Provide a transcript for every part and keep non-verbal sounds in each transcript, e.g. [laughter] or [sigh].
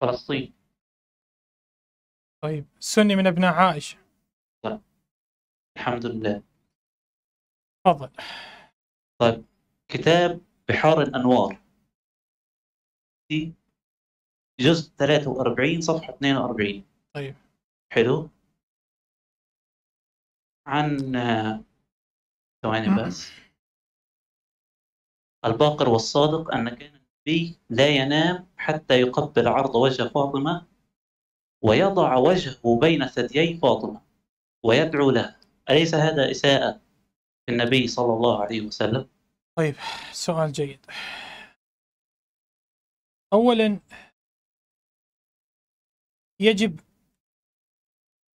فلسطين طيب سني من ابناء عائشه طيب. الحمد لله تفضل طيب كتاب بحار الانوار جزء 43 صفحه 42 طيب حلو عن ثواني بس [clears throat] الباقر والصادق أن كان النبي لا ينام حتى يقبل عرض وجه فاطمة ويضع وجهه بين ثديي فاطمة ويدعو لها أليس هذا إساءة النبي صلى الله عليه وسلم طيب سؤال جيد أولا يجب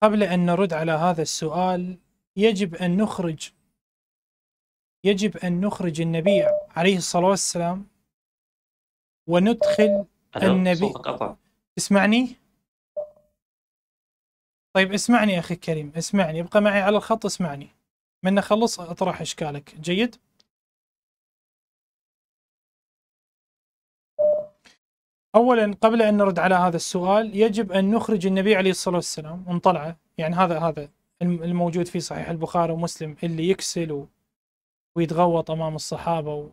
قبل أن نرد على هذا السؤال يجب أن نخرج يجب أن نخرج النبي عليه الصلاة والسلام وندخل النبي اسمعني طيب اسمعني اخي الكريم اسمعني ابقى معي على الخط اسمعني من اخلص اطرح اشكالك جيد اولا قبل ان نرد على هذا السؤال يجب ان نخرج النبي عليه الصلاه والسلام ونطلعه يعني هذا هذا الموجود في صحيح البخاري ومسلم اللي يكسل ويتغوط امام الصحابه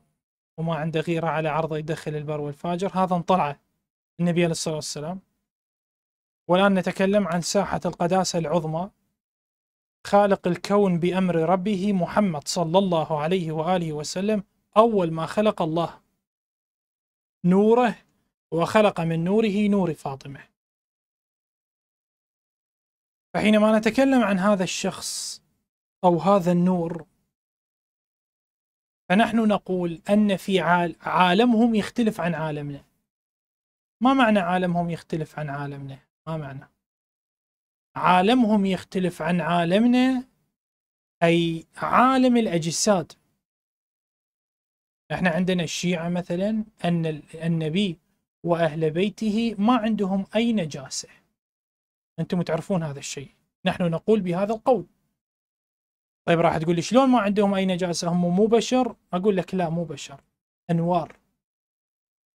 وما عنده غيرة على عرضه يدخل البر والفاجر هذا انطلعه النبي عليه الصلاة والسلام والآن نتكلم عن ساحة القداسة العظمى خالق الكون بأمر ربه محمد صلى الله عليه وآله وسلم أول ما خلق الله نوره وخلق من نوره نور فاطمة فحينما نتكلم عن هذا الشخص أو هذا النور فنحن نقول أن في عالمهم يختلف عن عالمنا ما معنى عالمهم يختلف عن عالمنا ما معنى عالمهم يختلف عن عالمنا أي عالم الأجساد احنا عندنا الشيعة مثلا أن النبي وأهل بيته ما عندهم أي نجاسة أنتم تعرفون هذا الشيء نحن نقول بهذا القول طيب راح تقول لي شلون ما عندهم اي نجاسه هم مو بشر اقول لك لا مو بشر انوار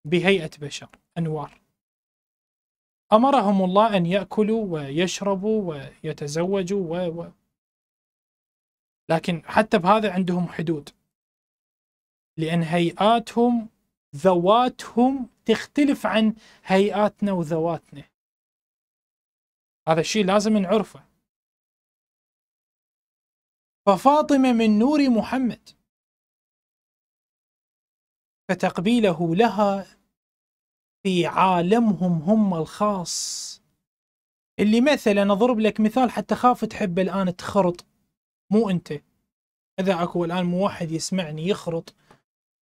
بهيئه بشر انوار امرهم الله ان ياكلوا ويشربوا ويتزوجوا و, و... لكن حتى بهذا عندهم حدود لان هيئاتهم ذواتهم تختلف عن هيئاتنا وذواتنا هذا الشيء لازم نعرفه ففاطمة من نور محمد فتقبيله لها في عالمهم هم الخاص اللي مثلا اضرب لك مثال حتى خاف تحب الان تخرط مو انت اذا اكو الان مو واحد يسمعني يخرط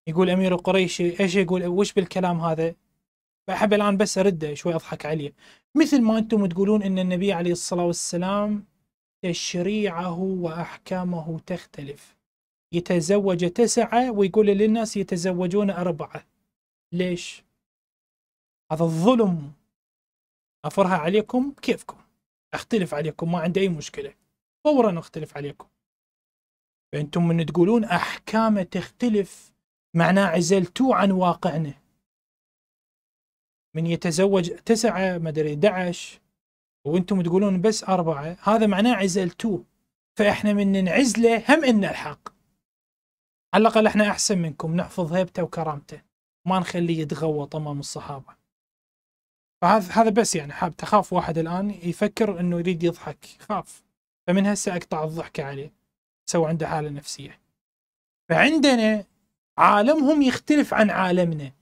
يقول امير القريشي ايش يقول وش بالكلام هذا فاحب الان بس ارده شوي اضحك عليه مثل ما انتم تقولون ان النبي عليه الصلاه والسلام تشريعه وأحكامه تختلف يتزوج تسعة ويقول للناس يتزوجون أربعة ليش؟ هذا الظلم أفرها عليكم كيفكم أختلف عليكم ما عندي أي مشكلة فورا أختلف عليكم فأنتم من تقولون أحكامه تختلف معناه عزلتوه عن واقعنا من يتزوج تسعة مدري دعش وانتم تقولون بس أربعة هذا معناه عزلتوه فإحنا من نعزله هم إن الحق على الأقل إحنا أحسن منكم نحفظ هيبته وكرامته ما نخليه يتغوط أمام الصحابة فهذا هذا بس يعني حاب تخاف واحد الآن يفكر إنه يريد يضحك خاف فمن هسه أقطع الضحكة عليه سوى عنده حالة نفسية فعندنا عالمهم يختلف عن عالمنا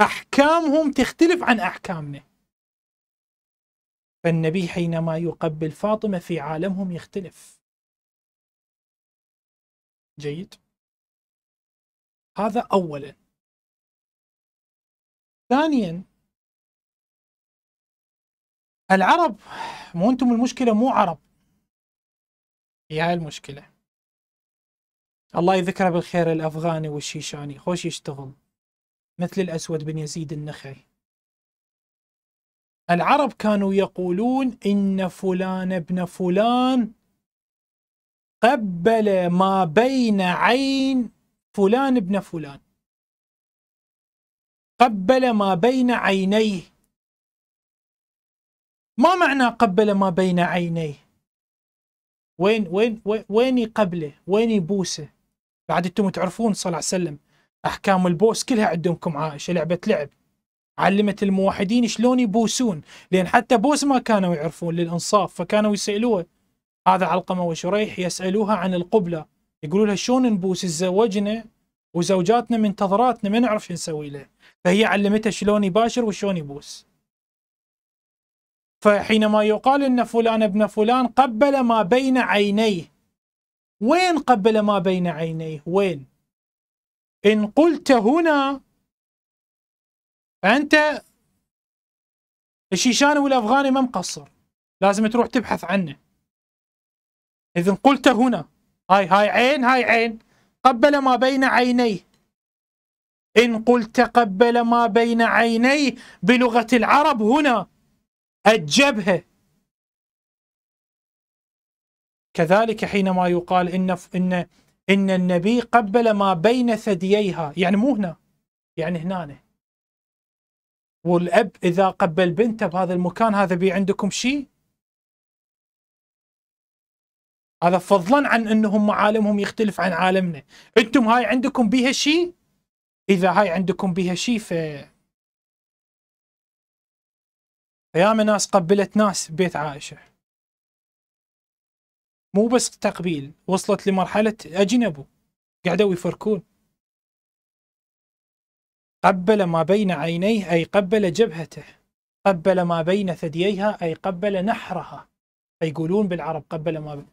أحكامهم تختلف عن أحكامنا فالنبي حينما يقبل فاطمة في عالمهم يختلف جيد هذا أولا ثانيا العرب مو أنتم المشكلة مو عرب هي هاي المشكلة الله يذكره بالخير الأفغاني والشيشاني خوش يشتغل مثل الأسود بن يزيد النخعي العرب كانوا يقولون إن فلان ابن فلان قبل ما بين عين فلان ابن فلان قبل ما بين عينيه ما معنى قبل ما بين عينيه وين وين وين يقبله وين يبوسه بعد انتم تعرفون صلى الله عليه وسلم احكام البوس كلها عندكم عائشه لعبه لعب علمت الموحدين شلون يبوسون لأن حتى بوس ما كانوا يعرفون للإنصاف فكانوا يسألوه هذا علقمة وشريح يسألوها عن القبلة يقولوا لها شلون نبوس تزوجنا وزوجاتنا من ما نعرف شو نسوي له فهي علمتها شلون يباشر وشلون يبوس فحينما يقال ان فلان ابن فلان قبل ما بين عينيه وين قبل ما بين عينيه وين ان قلت هنا فانت الشيشاني والافغاني ما مقصر لازم تروح تبحث عنه اذا قلت هنا هاي هاي عين هاي عين قبل ما بين عينيه ان قلت قبل ما بين عينيه بلغه العرب هنا الجبهه كذلك حينما يقال ان ان ان النبي قبل ما بين ثدييها يعني مو هنا يعني هنا والاب اذا قبل بنته بهذا المكان هذا بي عندكم شيء هذا فضلا عن انهم عالمهم يختلف عن عالمنا انتم هاي عندكم بيها شيء اذا هاي عندكم بيها شيء ف فياما ناس قبلت ناس بيت عائشه مو بس تقبيل وصلت لمرحله اجنبوا قعدوا يفركون قبل ما بين عينيه أي قبل جبهته قبل ما بين ثدييها أي قبل نحرها فيقولون بالعرب قبل ما بين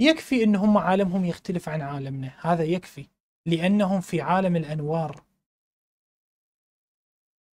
يكفي أنهم عالمهم يختلف عن عالمنا هذا يكفي لأنهم في عالم الأنوار